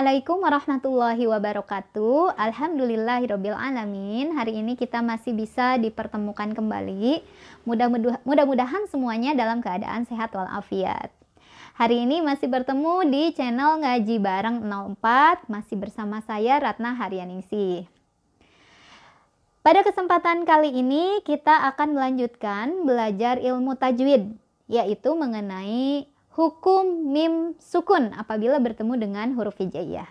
Assalamualaikum warahmatullahi wabarakatuh. Alhamdulillahirabbil alamin. Hari ini kita masih bisa dipertemukan kembali. Mudah-mudahan semuanya dalam keadaan sehat walafiat. Hari ini masih bertemu di channel Ngaji Bareng 04 masih bersama saya Ratna Haryaningsih. Pada kesempatan kali ini kita akan melanjutkan belajar ilmu tajwid yaitu mengenai hukum mim sukun apabila bertemu dengan huruf hijaiyah.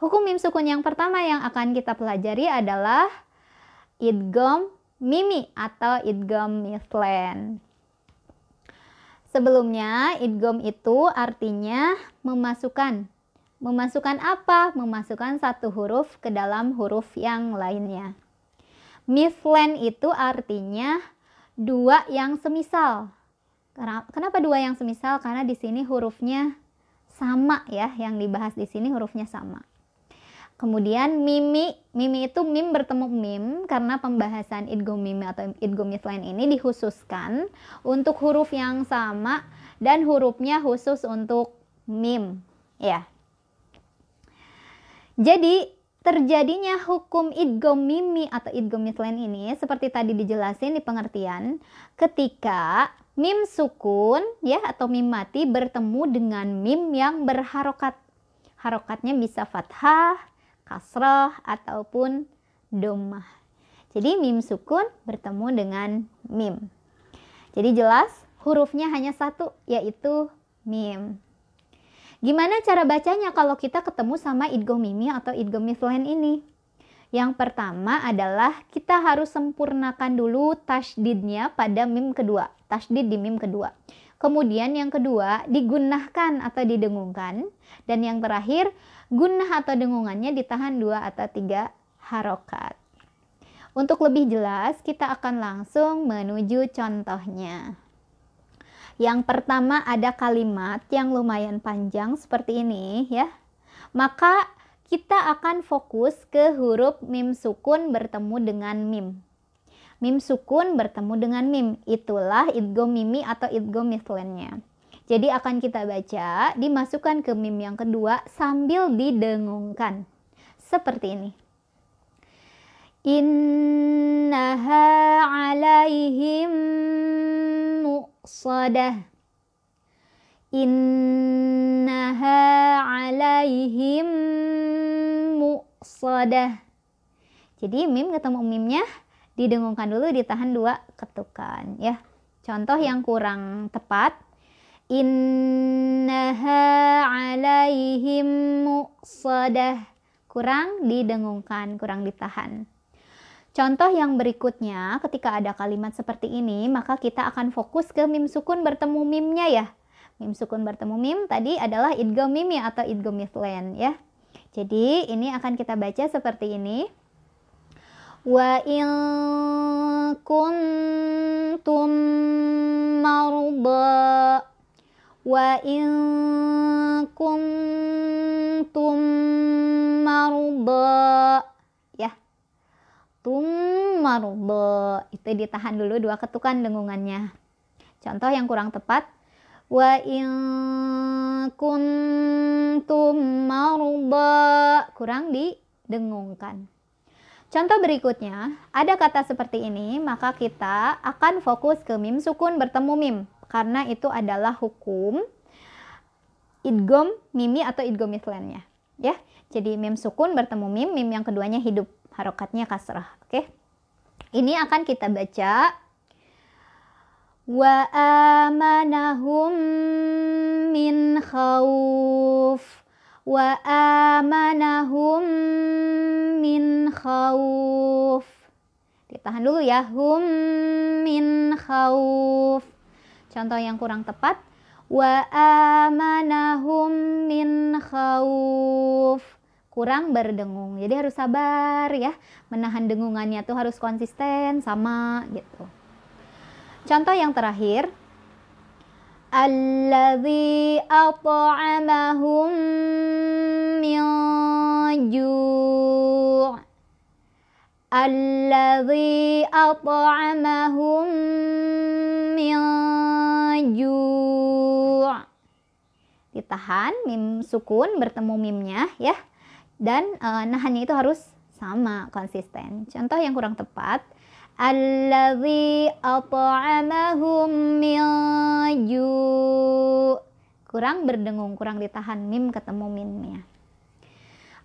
Hukum mim sukun yang pertama yang akan kita pelajari adalah idgom mimi atau idgom mislen. Sebelumnya, idgom itu artinya memasukkan. Memasukkan apa? Memasukkan satu huruf ke dalam huruf yang lainnya. Mislen itu artinya dua yang semisal Kenapa dua yang semisal? Karena di sini hurufnya sama ya, yang dibahas di sini hurufnya sama. Kemudian mimi, mimi itu mim bertemu mim karena pembahasan idgham mimi atau idgham mislain ini dikhususkan untuk huruf yang sama dan hurufnya khusus untuk mim, ya. Jadi terjadinya hukum idgham mimi atau idgham mislain ini seperti tadi dijelasin di pengertian ketika Mim sukun ya atau mim mati bertemu dengan mim yang berharokat. Harokatnya bisa fathah, kasrah ataupun domah. Jadi mim sukun bertemu dengan mim. Jadi jelas hurufnya hanya satu yaitu mim. Gimana cara bacanya kalau kita ketemu sama idgomimi atau idgom ini? Yang pertama adalah kita harus sempurnakan dulu tasdidnya pada mim kedua. Tasdid di mim kedua. Kemudian yang kedua, digunahkan atau didengungkan. Dan yang terakhir, gunah atau dengungannya ditahan dua atau tiga harokat. Untuk lebih jelas, kita akan langsung menuju contohnya. Yang pertama ada kalimat yang lumayan panjang seperti ini ya. Maka kita akan fokus ke huruf mim sukun bertemu dengan mim. Mim sukun bertemu dengan mim, itulah idgom mimi atau idgom mithlennya. Jadi akan kita baca, dimasukkan ke mim yang kedua sambil didengungkan. Seperti ini. Innaha alaihim muqsadah innaha alaihim muqsadah jadi mim ketemu mimnya didengungkan dulu ditahan dua ketukan ya contoh yang kurang tepat innaha alaihim muqsadah kurang didengungkan kurang ditahan Contoh yang berikutnya, ketika ada kalimat seperti ini, maka kita akan fokus ke mim sukun bertemu mimnya ya mim sukun bertemu mim tadi adalah idgham ya, atau idgham ya. Jadi ini akan kita baca seperti ini. Wa in kuntum marba, wa in kuntum marba. ya. Tum marba itu ditahan dulu dua ketukan dengungannya. Contoh yang kurang tepat kuntum mau rubah kurang didengungkan Contoh berikutnya, ada kata seperti ini, maka kita akan fokus ke mim sukun bertemu mim, karena itu adalah hukum idgom mimi atau idgom islannya. Ya, jadi mim sukun bertemu mim, mim yang keduanya hidup, harokatnya kasrah. Oke, ini akan kita baca wa amanahum min khawf wa amanahum min khawf ditahan dulu ya hum min khawf contoh yang kurang tepat wa amanahum min khawf kurang berdengung jadi harus sabar ya menahan dengungannya tuh harus konsisten sama gitu Contoh yang terakhir, alladzi at'amahum min ju' alladzi at'amahum min ju' ditahan mim sukun bertemu mimnya ya dan uh, nahannya itu harus sama konsisten. Contoh yang kurang tepat, alladzi at'amahum min kurang berdengung, kurang ditahan mim ketemu minnya.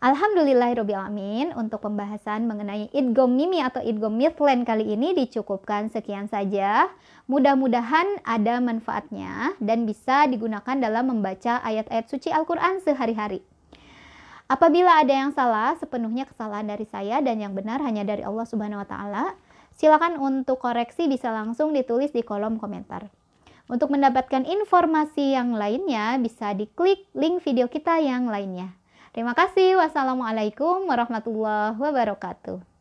alamin untuk pembahasan mengenai idgom mimi atau idgom mithlen kali ini dicukupkan sekian saja. Mudah-mudahan ada manfaatnya dan bisa digunakan dalam membaca ayat-ayat suci Al-Quran sehari-hari. Apabila ada yang salah, sepenuhnya kesalahan dari saya dan yang benar hanya dari Allah Subhanahu wa taala. Silakan untuk koreksi bisa langsung ditulis di kolom komentar. Untuk mendapatkan informasi yang lainnya bisa diklik link video kita yang lainnya. Terima kasih. Wassalamualaikum warahmatullahi wabarakatuh.